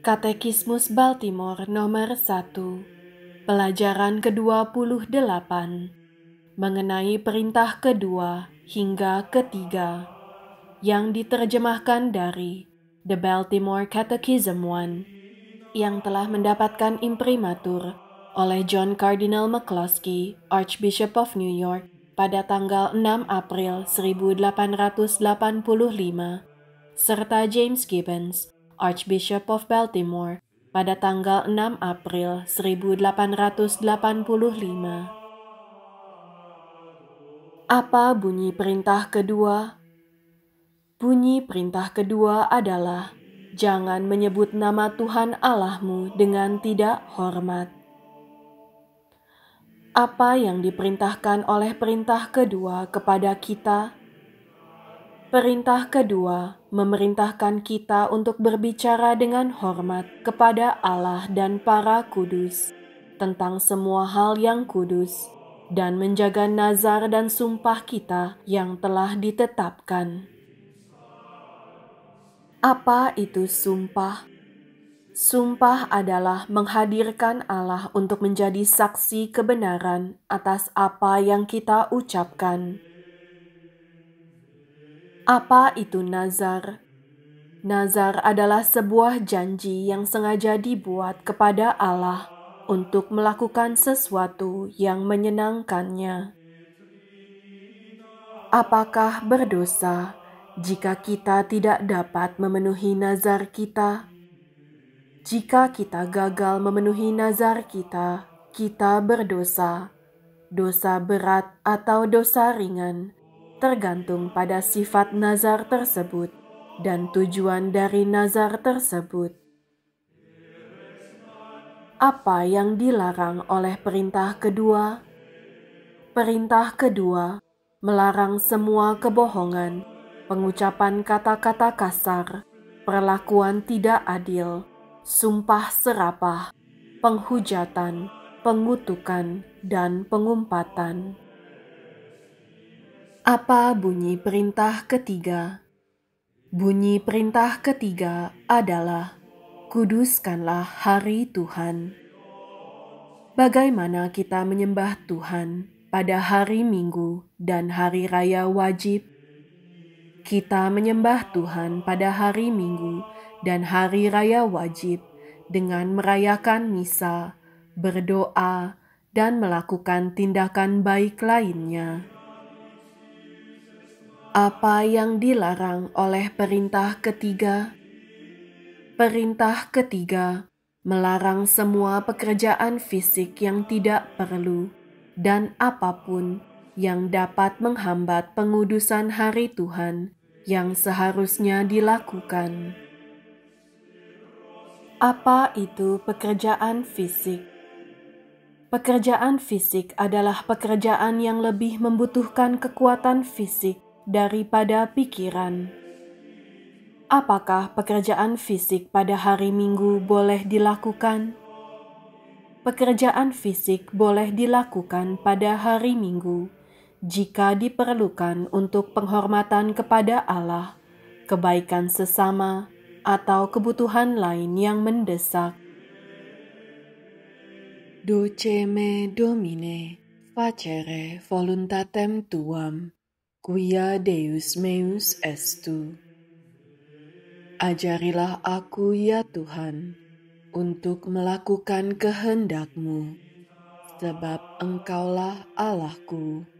Katekismus Baltimore nomor 1 Pelajaran ke-28 mengenai perintah kedua hingga ketiga yang diterjemahkan dari The Baltimore Catechism One, yang telah mendapatkan imprimatur oleh John Cardinal McCloskey, Archbishop of New York pada tanggal 6 April 1885 serta James Gibbons, Archbishop of Baltimore, pada tanggal 6 April 1885. Apa bunyi perintah kedua? Bunyi perintah kedua adalah jangan menyebut nama Tuhan Allahmu dengan tidak hormat. Apa yang diperintahkan oleh perintah kedua kepada kita? Perintah kedua memerintahkan kita untuk berbicara dengan hormat kepada Allah dan para kudus tentang semua hal yang kudus dan menjaga nazar dan sumpah kita yang telah ditetapkan. Apa itu sumpah? Sumpah adalah menghadirkan Allah untuk menjadi saksi kebenaran atas apa yang kita ucapkan apa itu nazar? Nazar adalah sebuah janji yang sengaja dibuat kepada Allah untuk melakukan sesuatu yang menyenangkannya. Apakah berdosa jika kita tidak dapat memenuhi nazar kita? Jika kita gagal memenuhi nazar kita, kita berdosa, dosa berat atau dosa ringan tergantung pada sifat nazar tersebut dan tujuan dari nazar tersebut. Apa yang dilarang oleh perintah kedua? Perintah kedua melarang semua kebohongan, pengucapan kata-kata kasar, perlakuan tidak adil, sumpah serapah, penghujatan, pengutukan, dan pengumpatan. Apa bunyi perintah ketiga? Bunyi perintah ketiga adalah: "Kuduskanlah hari Tuhan." Bagaimana kita menyembah Tuhan pada hari Minggu dan hari raya wajib? Kita menyembah Tuhan pada hari Minggu dan hari raya wajib dengan merayakan misa, berdoa, dan melakukan tindakan baik lainnya apa yang dilarang oleh perintah ketiga. Perintah ketiga melarang semua pekerjaan fisik yang tidak perlu dan apapun yang dapat menghambat pengudusan hari Tuhan yang seharusnya dilakukan. Apa itu pekerjaan fisik? Pekerjaan fisik adalah pekerjaan yang lebih membutuhkan kekuatan fisik daripada pikiran. Apakah pekerjaan fisik pada hari Minggu boleh dilakukan? Pekerjaan fisik boleh dilakukan pada hari Minggu jika diperlukan untuk penghormatan kepada Allah, kebaikan sesama, atau kebutuhan lain yang mendesak. Duce me domine, facere voluntatem tuam Quia Deus meus estu. Ajarilah aku ya Tuhan untuk melakukan kehendakMu, sebab Engkaulah Allahku